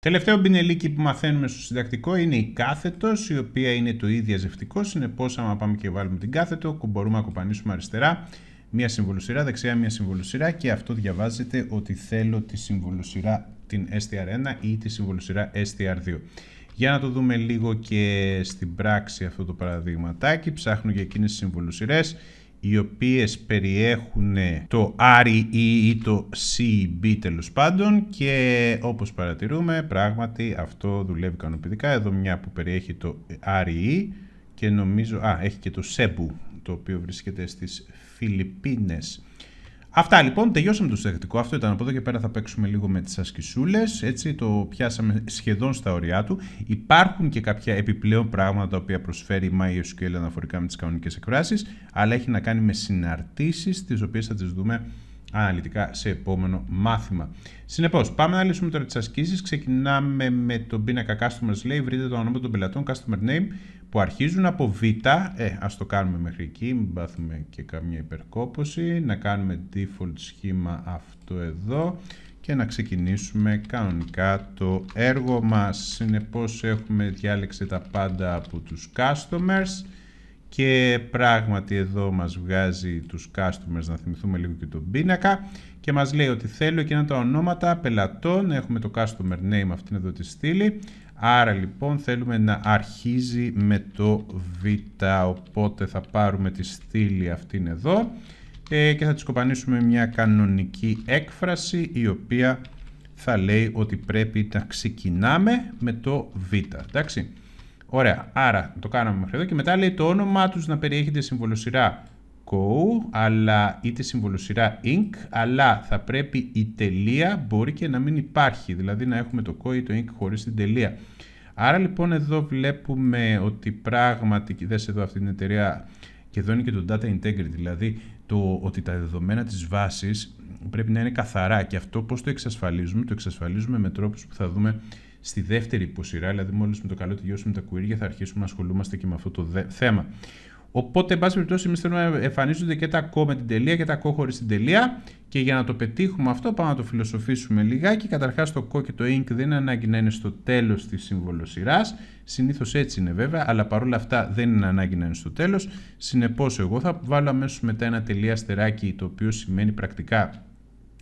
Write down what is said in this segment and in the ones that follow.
Τελευταίο μπινελίκι που μαθαίνουμε στο συντακτικό είναι η κάθετος, η οποία είναι το ίδιο ζευτικό. Συνεπώς, άμα πάμε και βάλουμε την κάθετο, μπορούμε να κουπανίσουμε αριστερά μία συμβολοσυρά, δεξιά μία συμβολοσυρά και αυτό διαβάζεται ότι θέλω τη συμβολοσυρά την STR1 ή τη συμβολοσυρά STR2. Για να το δούμε λίγο και στην πράξη αυτό το παραδειγματάκι. Ψάχνω για εκείνες τις συμβολοσυρές οι οποίες περιέχουν το REE ή το CB τέλος πάντων και όπως παρατηρούμε πράγματι αυτό δουλεύει ικανοποιητικά. Εδώ μια που περιέχει το REE και νομίζω, α, έχει και το SEBU ε το οποίο βρίσκεται στις Φιλιππίνες. Αυτά λοιπόν, τελειώσαμε το συντακτικό. Αυτό ήταν από εδώ και πέρα θα παίξουμε λίγο με τις ασκησούλες. έτσι το πιάσαμε σχεδόν στα ωριά του. Υπάρχουν και κάποια επιπλέον πράγματα τα οποία προσφέρει η MySQL αναφορικά με τις κανονικές εκφράσεις, αλλά έχει να κάνει με συναρτήσεις, τις οποίες θα τις δούμε αναλυτικά σε επόμενο μάθημα. Συνεπώς, πάμε να λύσουμε τώρα τις ασκήσεις. Ξεκινάμε με τον πίνακα Customers Λέει. Βρείτε το όνομα των πελατών, Customer Name που αρχίζουν από β, ε, ας το κάνουμε μέχρι εκεί, μην πάθουμε και καμία υπερκόπωση, να κάνουμε default σχήμα αυτό εδώ και να ξεκινήσουμε κανονικά το έργο μας. Συνεπώς έχουμε διάλεξει τα πάντα από τους customers και πράγματι εδώ μας βγάζει τους customers, να θυμηθούμε λίγο και τον πίνακα και μας λέει ότι θέλω εκείνα τα ονόματα πελατών, έχουμε το customer name αυτήν εδώ τη στήλη, Άρα λοιπόν θέλουμε να αρχίζει με το β, οπότε θα πάρουμε τη στήλη αυτήν εδώ ε, και θα της σκοπανίσουμε μια κανονική έκφραση η οποία θα λέει ότι πρέπει να ξεκινάμε με το β, εντάξει. Ωραία, άρα το κάναμε μέχρι εδώ και μετά λέει το όνομά τους να περιέχεται συμβολοσυρά .co, αλλά είτε συμβολοσυρά Inc, αλλά θα πρέπει η τελεία μπορεί και να μην υπάρχει, δηλαδή να έχουμε το co ή το Inc χωρίς την τελεία. Άρα λοιπόν εδώ βλέπουμε ότι πράγματι, δες εδώ αυτή την εταιρεία και εδώ είναι και το data integrity, δηλαδή το ότι τα δεδομένα της βάσης πρέπει να είναι καθαρά και αυτό πώς το εξασφαλίζουμε, το εξασφαλίζουμε με τρόπους που θα δούμε στη δεύτερη υποσυρά, δηλαδή μόλις με το καλό τελειώσουμε τα query θα αρχίσουμε να ασχολούμαστε και με αυτό το θέμα. Οπότε, εν πάση περιπτώσει, εμείς θέλουμε να εμφανίζονται και τα κο με την τελεία και τα κο χωρίς την τελεία. Και για να το πετύχουμε αυτό, πάμε να το φιλοσοφήσουμε λιγάκι. Καταρχάς, το κο και το ink δεν είναι ανάγκη να είναι στο τέλος της σύμβολοσυρά. Συνήθως έτσι είναι βέβαια, αλλά παρόλα αυτά δεν είναι ανάγκη να είναι στο τέλος. Συνεπώς, εγώ θα βάλω αμέσως μετά ένα τελεία αστεράκι, το οποίο σημαίνει πρακτικά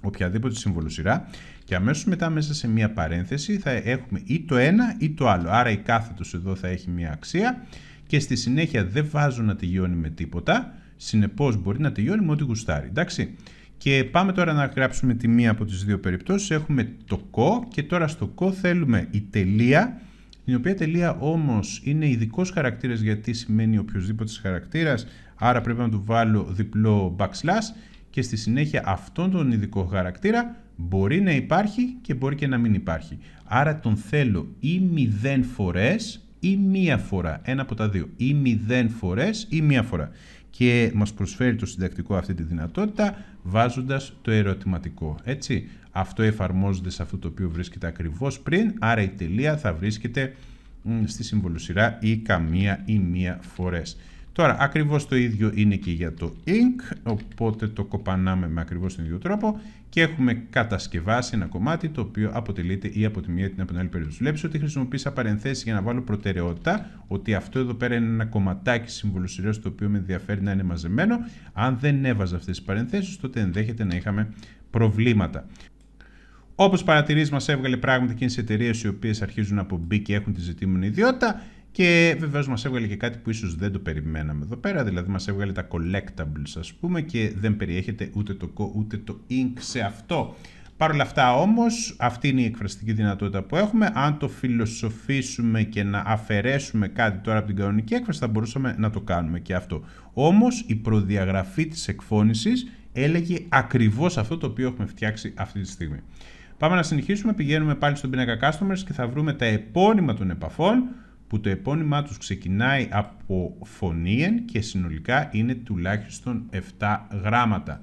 οποιαδήποτε συμβολοσυρά και αμέσως μετά μέσα σε μία παρένθεση θα έχουμε ή το ένα ή το άλλο. Άρα η κάθετος αρα η καθετο εδω θα έχει μία αξία και στη συνέχεια δεν βάζω να τελειώνει με τίποτα, Συνεπώς μπορεί να τελειώνει με ό,τι γουστάρει, εντάξει. Και πάμε τώρα να γράψουμε τη μία από τις δύο περιπτώσεις, έχουμε το κο και τώρα στο κο θέλουμε η τελεία, η οποία τελεία όμως είναι ειδικός χαρακτήρας γιατί σημαίνει οποιοδήποτε χαρακτήρας, άρα πρέπει να του βάλω διπλό backslash και στη συνέχεια αυτόν τον ειδικό χαρακτήρα μπορεί να υπάρχει και μπορεί και να μην υπάρχει. Άρα τον θέλω ή μηδέν φορές ή μία φορά, ένα από τα δύο, ή μηδέν φορές ή μία φορά. Και μας προσφέρει το συντακτικό αυτή τη δυνατότητα βάζοντας το ερωτηματικό, έτσι. Αυτό εφαρμόζεται σε αυτό το οποίο βρίσκεται ακριβώς πριν, άρα η τελεία θα βρίσκεται στη συμβολοσυρά ή καμία ή μία φορές. Τώρα, ακριβώς το ίδιο είναι και για το ink, οπότε το κοπανάμε με ακριβώς τον ίδιο τρόπο και έχουμε κατασκευάσει ένα κομμάτι το οποίο αποτελείται ή από τη μία την από την άλλη περίπτωση. Βλέπεις ότι χρησιμοποίησα παρενθέσει για να βάλω προτεραιότητα, ότι αυτό εδώ πέρα είναι ένα κομματάκι συμβολοσυρέω το οποίο με ενδιαφέρει να είναι μαζεμένο. Αν δεν έβαζα αυτές τις παρενθέσεις, τότε ενδέχεται να είχαμε προβλήματα. Όπως παρατηρείς, μας έβγαλε πράγματα είναι σε εταιρείες οι οποίες αρχίζουν από B και έχουν τη ζητήμενη ιδιότητα. Και βεβαίως μας έβγαλε και κάτι που ίσως δεν το περιμέναμε εδώ πέρα, δηλαδή μας έβγαλε τα collectables, ας πούμε, και δεν περιέχεται ούτε το co ούτε το ink σε αυτό. Παρ' όλα αυτά όμως, αυτή είναι η εκφραστική δυνατότητα που έχουμε. Αν το φιλοσοφήσουμε και να αφαιρέσουμε κάτι τώρα από την κανονική έκφραση, θα μπορούσαμε να το κάνουμε και αυτό. Όμως, η προδιαγραφή της εκφώνησης έλεγε ακριβώς αυτό το οποίο έχουμε φτιάξει αυτή τη στιγμή. Πάμε να συνεχίσουμε, πηγαίνουμε πάλι στον πίνακα Customers και θα βρούμε τα επώνυμα των επαφών, που το επώνυμά τους ξεκινάει από φωνήεν και συνολικά είναι τουλάχιστον 7 γράμματα.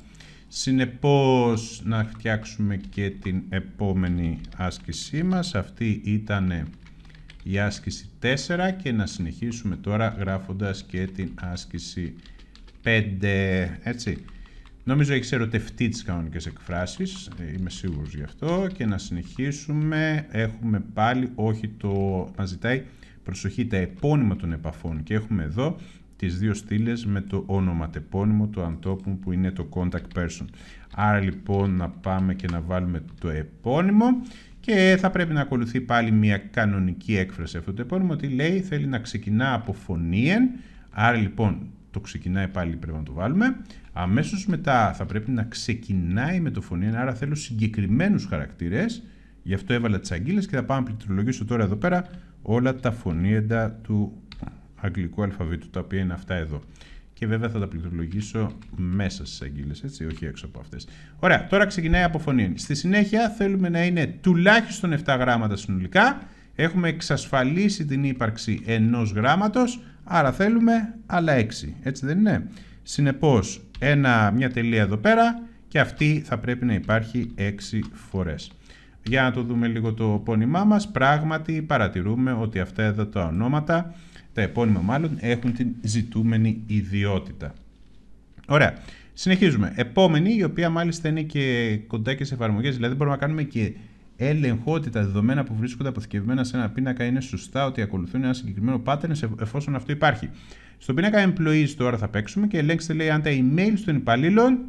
Συνεπώς να φτιάξουμε και την επόμενη άσκησή μας. Αυτή ήταν η άσκηση 4 και να συνεχίσουμε τώρα γράφοντας και την άσκηση 5. Έτσι. Νομίζω έχεις ερωτευτεί τις κανονικές εκφράσεις, ε, είμαι σίγουρος γι' αυτό και να συνεχίσουμε, έχουμε πάλι, όχι το, μας ζητάει Προσοχή τα επώνυμα των επαφών και έχουμε εδώ τις δύο στήλες με το όνομα τεπώνυμο του ανθρώπου που είναι το contact person. Άρα λοιπόν να πάμε και να βάλουμε το επώνυμο και θα πρέπει να ακολουθεί πάλι μια κανονική έκφραση αυτό το επώνυμο ότι λέει θέλει να ξεκινά από φωνήεν, άρα λοιπόν το ξεκινάει πάλι πρέπει να το βάλουμε. Αμέσως μετά θα πρέπει να ξεκινάει με το φωνήεν, άρα θέλω συγκεκριμένους χαρακτήρες, γι' αυτό έβαλα τις αγγίλες και θα πάμε να πληκτρολογήσω τώρα εδώ πέρα όλα τα φωνήεντα του αγγλικού αλφαβήτου, τα οποία είναι αυτά εδώ. Και βέβαια θα τα πληκτρολογήσω μέσα στις αγγείλες, έτσι, όχι έξω από αυτές. Ωραία, τώρα ξεκινάει από φωνή. Στη συνέχεια θέλουμε να είναι τουλάχιστον 7 γράμματα συνολικά. Έχουμε εξασφαλίσει την ύπαρξη ενός γράμματος, άρα θέλουμε άλλα 6. Έτσι δεν είναι. Συνεπώς, μια τελεία εδώ πέρα και αυτή θα πρέπει να υπάρχει 6 φορές. Για να το δούμε λίγο το επώνυμά μας, πράγματι παρατηρούμε ότι αυτά εδώ τα ονόματα, τα επώνυμα μάλλον, έχουν την ζητούμενη ιδιότητα. Ωραία. Συνεχίζουμε. Επόμενη, η οποία μάλιστα είναι και κοντά και σε εφαρμογές, δηλαδή μπορούμε να κάνουμε και έλεγχο ότι τα δεδομένα που βρίσκονται αποθηκευμένα σε ένα πίνακα είναι σωστά, ότι ακολουθούν ένα συγκεκριμένο pattern εφόσον αυτό υπάρχει. Στον πίνακα employees τώρα θα παίξουμε και ελέγξτε λέει αν τα email των υπαλλήλων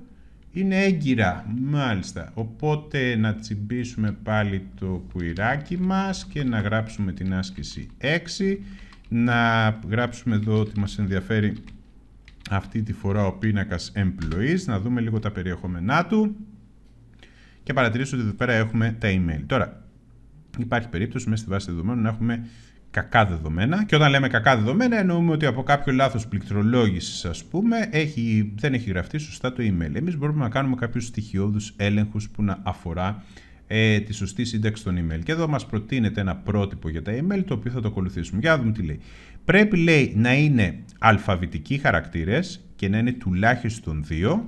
είναι έγκυρα, μάλιστα. Οπότε να τσιμπήσουμε πάλι το κουιράκι μας και να γράψουμε την άσκηση 6. Να γράψουμε εδώ ότι μας ενδιαφέρει αυτή τη φορά ο πίνακας employees. Να δούμε λίγο τα περιεχόμενά του. Και παρατηρήσουμε ότι εδώ πέρα έχουμε τα email. Τώρα, υπάρχει περίπτωση μέσα στη βάση δεδομένων να έχουμε κακά δεδομένα. Και όταν λέμε κακά δεδομένα, εννοούμε ότι από κάποιο λάθος πληκτρολόγησης, ας πούμε, έχει, δεν έχει γραφτεί σωστά το email. Εμείς μπορούμε να κάνουμε κάποιους στοιχειώδους έλεγχους που να αφορά ε, τη σωστή σύνταξη των email. Και εδώ μας προτείνεται ένα πρότυπο για τα email, το οποίο θα το ακολουθήσουμε. Για να δούμε τι λέει. Πρέπει, λέει, να είναι αλφαβητικοί χαρακτήρες και να είναι τουλάχιστον δύο.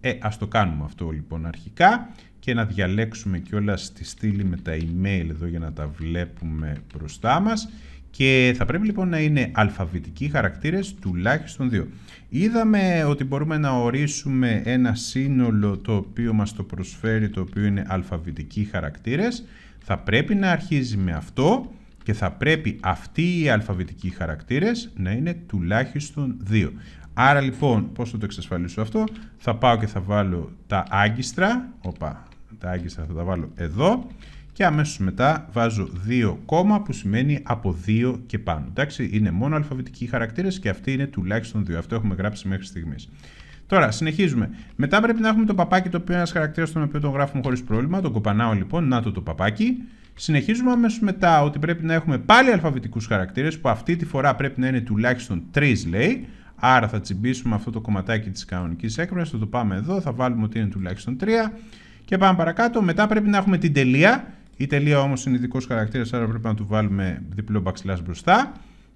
Ε, ας το κάνουμε αυτό λοιπόν αρχικά και να διαλέξουμε όλα τη στήλη με τα email εδώ για να τα βλέπουμε μπροστά μας και θα πρέπει λοιπόν να είναι αλφαβητικοί χαρακτήρες τουλάχιστον δύο. Είδαμε ότι μπορούμε να ορίσουμε ένα σύνολο το οποίο μας το προσφέρει το οποίο είναι αλφαβητικοί χαρακτήρες. Θα πρέπει να αρχίζει με αυτό και θα πρέπει αυτοί οι αλφαβητικοί χαρακτήρες να είναι τουλάχιστον δύο. Άρα λοιπόν πώς θα το εξασφαλίσω αυτό θα πάω και θα βάλω τα άγκιστρα. Οπα, τα άγγιστα θα τα βάλω εδώ και αμέσως μετά βάζω 2 κόμμα που σημαίνει από 2 και πάνω. Εντάξει, είναι μόνο αλφαβητικοί χαρακτήρες και αυτοί είναι τουλάχιστον 2. Αυτό έχουμε γράψει μέχρι στιγμής. Τώρα, συνεχίζουμε. Μετά πρέπει να έχουμε το παπάκι, το οποίο είναι ένας χαρακτήρας τον οποίο τον γράφουμε χωρίς πρόβλημα. Τον κοπανάω λοιπόν, να το το παπάκι. Συνεχίζουμε αμέσως μετά ότι πρέπει να έχουμε πάλι αλφαβητικούς χαρακτήρες, που αυτή τη φορά πρέπει να είναι τουλάχιστον 3 λέει. Άρα θα τσιμπήσουμε αυτό το κομματάκι της κανονικής έκφρασης, θα το πάμε εδώ, θα βάλουμε ότι είναι τουλάχιστον 3. Και πάμε παρακάτω. Μετά πρέπει να έχουμε την τελεία. Η τελεία όμως είναι ειδικός χαρακτήρας, άρα πρέπει να του βάλουμε διπλό μπαξιλά μπροστά.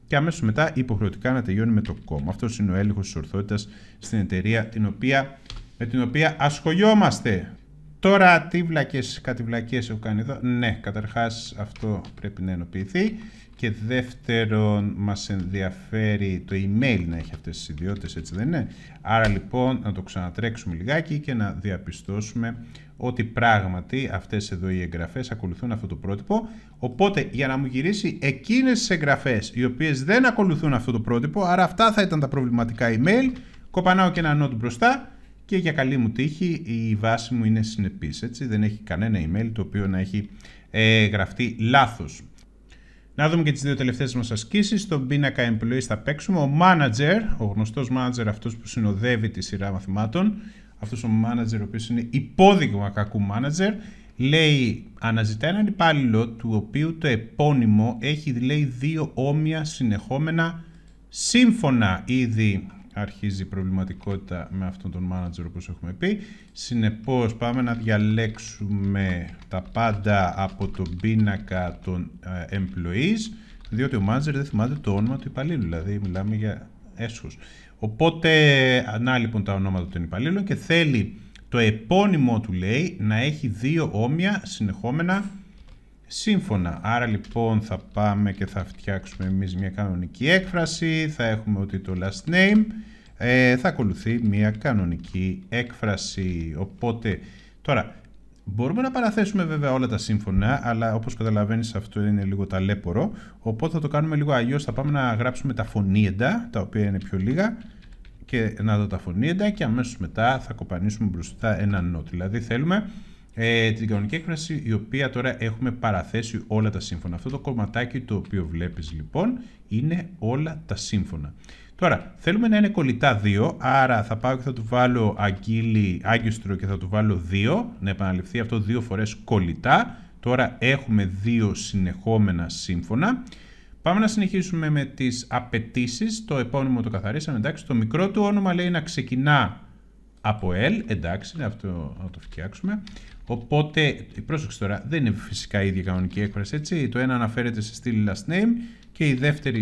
Και αμέσως μετά υποχρεωτικά να τελειώνει με το κόμμα. Αυτός είναι ο έλεγχος της ορθότητας στην εταιρεία την οποία, με την οποία ασχολιόμαστε. Τώρα τι βλακές, κάτι βλακές έχω κάνει εδώ. Ναι, καταρχάς αυτό πρέπει να ενοποιηθεί. Και δεύτερον, μας ενδιαφέρει το email να έχει αυτές τις ιδιότητες, έτσι δεν είναι. Άρα λοιπόν να το ξανατρέξουμε λιγάκι και να διαπιστώσουμε ότι πράγματι αυτές εδώ οι εγγραφές ακολουθούν αυτό το πρότυπο. Οπότε για να μου γυρίσει εκείνες τις εγγραφές οι οποίες δεν ακολουθούν αυτό το πρότυπο, άρα αυτά θα ήταν τα προβληματικά email, κοπανάω και ένα νότου μπροστά και για καλή μου τύχη η βάση μου είναι συνεπής, έτσι, δεν έχει κανένα email το οποίο να έχει ε, γραφτεί λάθος. Να δούμε και τις δύο τελευταίες μας ασκήσεις. Στον πίνακα Employees θα παίξουμε ο manager, ο γνωστός manager αυτός που συνοδεύει τη σειρά μαθημάτων, αυτός ο manager ο οποίος είναι υπόδειγμα κακού manager, λέει αναζητά έναν υπάλληλο του οποίου το επώνυμο έχει δύο όμοια συνεχόμενα σύμφωνα ήδη αρχίζει η προβληματικότητα με αυτόν τον manager όπως έχουμε πει. Συνεπώς πάμε να διαλέξουμε τα πάντα από τον πίνακα των ε, employees, διότι ο manager δεν θυμάται το όνομα του υπαλλήλου, δηλαδή μιλάμε για έσχος. Οπότε, να λοιπόν τα ονόματα των υπαλλήλων και θέλει το επώνυμό του λέει να έχει δύο όμοια συνεχόμενα σύμφωνα. Άρα λοιπόν θα πάμε και θα φτιάξουμε εμείς μια κανονική έκφραση, θα έχουμε ότι το last name, ε, θα ακολουθεί μια κανονική έκφραση. Οπότε τώρα μπορούμε να παραθέσουμε βέβαια όλα τα σύμφωνα, αλλά όπως καταλαβαίνεις αυτό είναι λίγο ταλέπορο, οπότε θα το κάνουμε λίγο αλλιώς. θα πάμε να γράψουμε τα φωνήεντα, τα οποία είναι πιο λίγα, και να δω τα φωνήεντα και αμέσως μετά θα κοπανίσουμε μπροστά ένα νότ. Δηλαδή θέλουμε ε, την κανονική έκφραση η οποία τώρα έχουμε παραθέσει όλα τα σύμφωνα. Αυτό το κομματάκι το οποίο βλέπεις λοιπόν είναι όλα τα σύμφωνα. Τώρα, θέλουμε να είναι κολλητά 2, άρα θα πάω και θα του βάλω αγγίλη, Άγιστρο και θα του βάλω 2, να επαναληφθεί αυτό δύο φορές κολλητά. Τώρα έχουμε δύο συνεχόμενα σύμφωνα. Πάμε να συνεχίσουμε με τις απαιτήσεις. Το επώνυμο το καθαρίσαμε, εντάξει. Το μικρό του όνομα λέει να ξεκινά από L, εντάξει, ναι, αυτό να το φτιάξουμε. Οπότε, πρόσεξε τώρα, δεν είναι φυσικά η ίδια κανονική έκφραση, έτσι. Το ένα αναφέρεται σε στήλη last name και η δεύτερη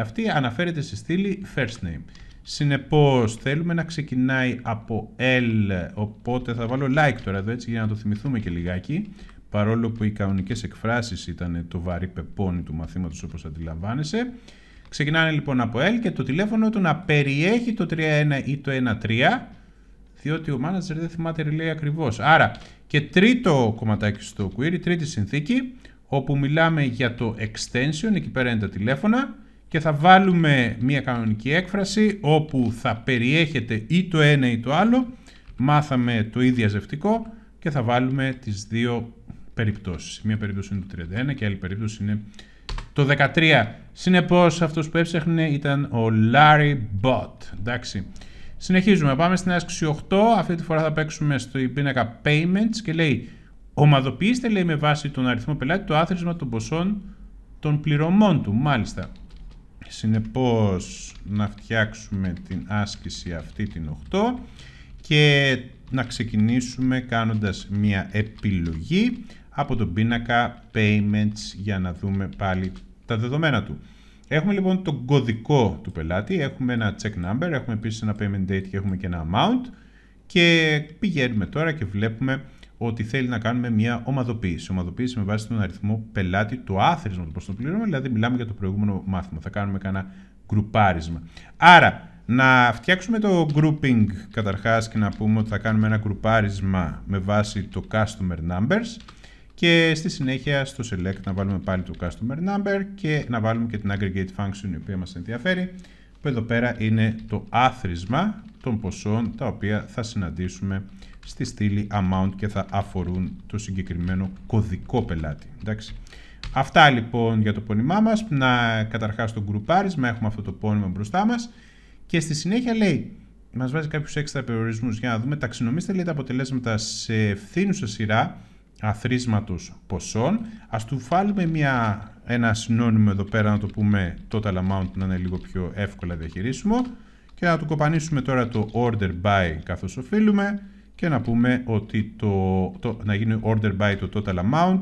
αυτή αναφέρεται σε στήλη first name. Συνεπώς θέλουμε να ξεκινάει από L, οπότε θα βάλω like τώρα εδώ έτσι για να το θυμηθούμε και λιγάκι. Παρόλο που οι κανονικές εκφράσεις ήταν το βαρύ πεπόνι του μαθήματος όπως αντιλαμβάνεσαι. Ξεκινάνε λοιπόν από L και το τηλέφωνο του να περιέχει το 31 ή το 13 διότι ο μάνατζερ δεν θυμάται τι λέει ακριβώς. Άρα και τρίτο κομματάκι στο query, τρίτη συνθήκη, όπου μιλάμε για το extension, εκεί πέρα είναι τα τηλέφωνα, και θα βάλουμε μια κανονική έκφραση όπου θα περιέχεται ή το ένα ή το άλλο. Μάθαμε το ίδιο ζευτικό και θα βάλουμε τις δύο περιπτώσεις. Μία περίπτωση είναι το 31 και άλλη περίπτωση είναι το 13. Συνεπώς αυτός που έψεχνε ήταν ο Larry Bot. Εντάξει. Συνεχίζουμε, πάμε στην άσκηση 8. Αυτή τη φορά θα παίξουμε στο πίνακα payments και λέει ομαδοποιήστε λέει με βάση τον αριθμό πελάτη το άθροισμα των ποσών των πληρωμών του. Μάλιστα. Συνεπώς να φτιάξουμε την άσκηση αυτή την 8 και να ξεκινήσουμε κάνοντας μια επιλογή από τον πίνακα payments για να δούμε πάλι τα δεδομένα του. Έχουμε λοιπόν τον κωδικό του πελάτη, έχουμε ένα check number, έχουμε επίσης ένα payment date και έχουμε και ένα amount και πηγαίνουμε τώρα και βλέπουμε ότι θέλει να κάνουμε μια ομαδοποίηση. Ομαδοποίηση με βάση τον αριθμό πελάτη, το άθροισμα του πώς το πληρώνουμε, δηλαδή μιλάμε για το προηγούμενο μάθημα, θα κάνουμε κανένα γκρουπάρισμα. Άρα, να φτιάξουμε το grouping καταρχάς και να πούμε ότι θα κάνουμε ένα γκρουπάρισμα με βάση το customer numbers, και στη συνέχεια στο select να βάλουμε πάλι το customer number και να βάλουμε και την aggregate function η οποία μας ενδιαφέρει που εδώ πέρα είναι το άθροισμα των ποσών τα οποία θα συναντήσουμε στη στήλη amount και θα αφορούν το συγκεκριμένο κωδικό πελάτη. Εντάξει. Αυτά λοιπόν για το πόνημά μας. Να, καταρχάς το γκρουπάρισμα έχουμε αυτό το πόνημα μπροστά μας και στη συνέχεια λέει μας βάζει κάποιους έξτρα περιορισμούς για να δούμε ταξινομήστε λέει τα αποτελέσματα σε ευθύνουσα σειρά αθροίσματος ποσών. Ας του βάλουμε μια, ένα συνώνυμο εδώ πέρα, να το πούμε total amount, να είναι λίγο πιο εύκολα διαχειρίσιμο και να του κοπανίσουμε τώρα το order by καθώς οφείλουμε και να πούμε ότι το, το, να γίνει order by το total amount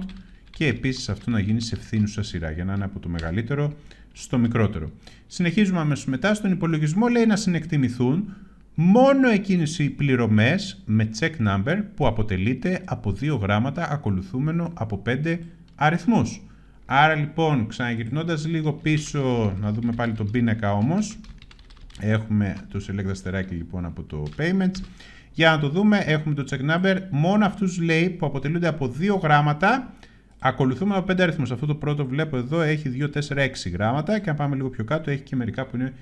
και επίσης αυτό να γίνει σε ευθύνουσα σειρά για να είναι από το μεγαλύτερο στο μικρότερο. Συνεχίζουμε αμέσως μετά στον υπολογισμό λέει να συνεκτιμηθούν μόνο εκείνες οι πληρωμές με check number που αποτελείται από δύο γράμματα ακολουθούμενο από πέντε αριθμούς. Άρα λοιπόν ξαναγυρνώντας λίγο πίσω να δούμε πάλι τον πίνακα όμως έχουμε το select αστεράκι λοιπόν από το payments για να το δούμε έχουμε το check number μόνο αυτούς λέει που αποτελούνται από δύο γράμματα Ακολουθούμε από 5 αριθμούς. Αυτό το πρώτο βλέπω εδώ έχει 2, 4, 6 γράμματα και αν πάμε λίγο πιο κάτω έχει και μερικά που είναι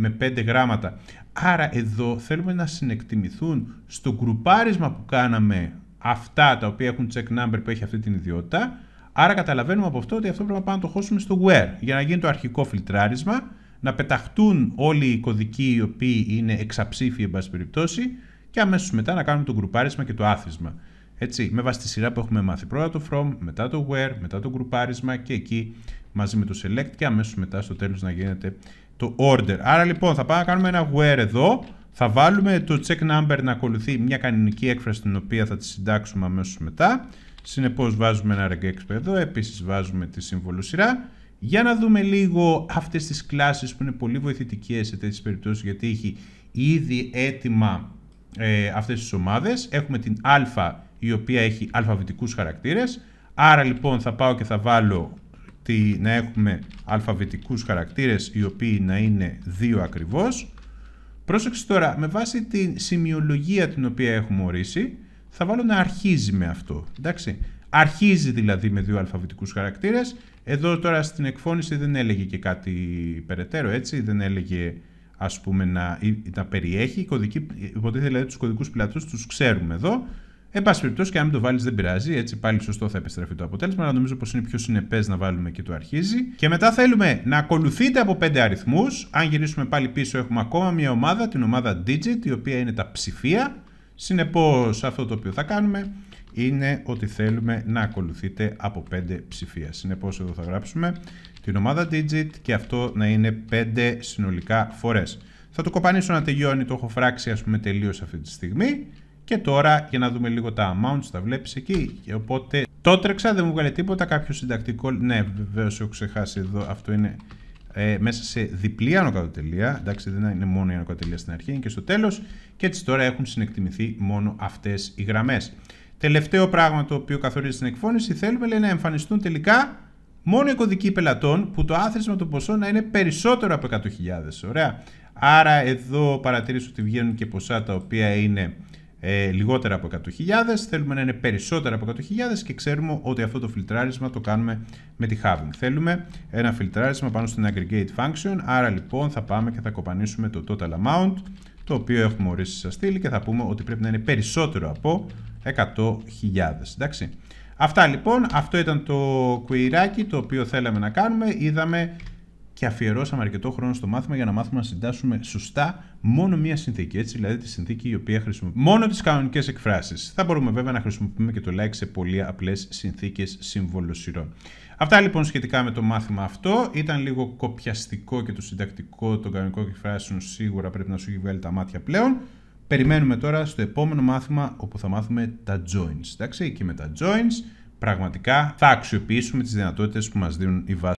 με 5 γράμματα. Άρα εδώ θέλουμε να συνεκτιμηθούν στο γκρουπάρισμα που κάναμε αυτά τα οποία έχουν check number που έχει αυτή την ιδιότητα. Άρα καταλαβαίνουμε από αυτό ότι αυτό πρέπει να πάμε να το χώσουμε στο where για να γίνει το αρχικό φιλτράρισμα, να πεταχτούν όλοι οι κωδικοί οι οποίοι είναι εξαψήφιοι εν πάση περιπτώσει και αμέσως μετά να κάνουμε το γκρουπάρισμα και το άθισμα. Έτσι, με βάση τη σειρά που έχουμε μάθει πρώτα το from, μετά το where, μετά το γκρουπάρισμα και εκεί μαζί με το select και αμέσως μετά στο τέλος να γίνεται το order. Άρα λοιπόν θα πάμε να κάνουμε ένα where εδώ. Θα βάλουμε το check number να ακολουθεί μια κανονική έκφραση την οποία θα τη συντάξουμε αμέσως μετά. Συνεπώς βάζουμε ένα regex εδώ, επίσης βάζουμε τη σύμβολο σειρά. Για να δούμε λίγο αυτές τις κλάσεις που είναι πολύ βοηθητικές σε τέτοιες περιπτώσεις γιατί έχει ήδη έτοιμα ε, αυτές τις ομάδες. Έχουμε την α η οποία έχει αλφαβητικούς χαρακτήρες. Άρα λοιπόν θα πάω και θα βάλω τη, να έχουμε αλφαβητικούς χαρακτήρες οι οποίοι να είναι δύο ακριβώς. Πρόσεξε τώρα, με βάση τη σημειολογία την οποία έχουμε ορίσει, θα βάλω να αρχίζει με αυτό, εντάξει. Αρχίζει δηλαδή με δύο αλφαβητικούς χαρακτήρες. Εδώ τώρα στην εκφώνηση δεν έλεγε και κάτι περαιτέρω, έτσι, δεν έλεγε ας πούμε να, περιέχει. κωδικοί, υποτίθεται δηλαδή τους κωδικούς πλατούς τους ξέρουμε εδώ. Εν πάση περιπτώσει, και αν μην το βάλεις, δεν πειράζει. Έτσι, πάλι σωστό θα επιστρέφει το αποτέλεσμα. Αλλά νομίζω πως είναι πιο συνεπές να βάλουμε και το αρχίζει. Και μετά θέλουμε να ακολουθείτε από 5 αριθμούς. Αν γυρίσουμε πάλι πίσω, έχουμε ακόμα μια ομάδα, την ομάδα Digit, η οποία είναι τα ψηφία. Συνεπώς, αυτό το οποίο θα κάνουμε είναι ότι θέλουμε να ακολουθείτε από 5 ψηφία. Συνεπώς εδώ θα γράψουμε την ομάδα digit και αυτό να είναι 5 συνολικά φορές. Θα το κοπανίσω να τελειώνει, το έχω φράξει ας πούμε τελείως αυτή τη στιγμή και τώρα για να δούμε λίγο τα amounts, τα βλέπεις εκεί. Και οπότε το τρέξα δεν μου βγάλε τίποτα, κάποιο συντακτικό, ναι βεβαίως, έχω ξεχάσει εδώ, αυτό είναι ε, μέσα σε διπλή ανωκατοτελεία, εντάξει δεν είναι μόνο η ανωκατοτελεία στην αρχή, είναι και στο τέλος και έτσι τώρα έχουν συνεκτιμηθεί μόνο αυτές οι γραμμές. Τελευταίο πράγμα το οποίο καθορίζει την εκφώνηση θέλουμε λέει, να εμφανιστούν τελικά μόνο οι κωδικοί πελατών που το άθροισμα των ποσών να είναι περισσότερο από 100.000. Ωραία. Άρα εδώ παρατηρήσω ότι βγαίνουν και ποσά τα οποία είναι ε, λιγότερα από 100.000, θέλουμε να είναι περισσότερα από 100.000 και ξέρουμε ότι αυτό το φιλτράρισμα το κάνουμε με τη having. Θέλουμε ένα φιλτράρισμα πάνω στην aggregate function, άρα λοιπόν θα πάμε και θα κοπανίσουμε το total amount, το οποίο έχουμε ορίσει σε στήλη και θα πούμε ότι πρέπει να είναι περισσότερο από 100.000, εντάξει. Αυτά λοιπόν, αυτό ήταν το κουιράκι το οποίο θέλαμε να κάνουμε, είδαμε και αφιερώσαμε αρκετό χρόνο στο μάθημα για να μάθουμε να συντάσσουμε σωστά μόνο μία συνθήκη. Έτσι, δηλαδή τη συνθήκη η οποία χρησιμοποιούμε. Μόνο τις κανονικές εκφράσεις. Θα μπορούμε βέβαια να χρησιμοποιούμε και το like σε πολύ απλές συνθήκες συμβολοσυρών. Αυτά λοιπόν σχετικά με το μάθημα αυτό. Ήταν λίγο κοπιαστικό και το συντακτικό των κανονικών εκφράσεων σίγουρα πρέπει να σου έχει βγάλει τα μάτια πλέον. Περιμένουμε τώρα στο επόμενο μάθημα όπου θα μάθουμε τα joins. Εντάξει, και με τα joins πραγματικά θα αξιοποιήσουμε τις δυνατότητες που μας δίνουν οι βάσει.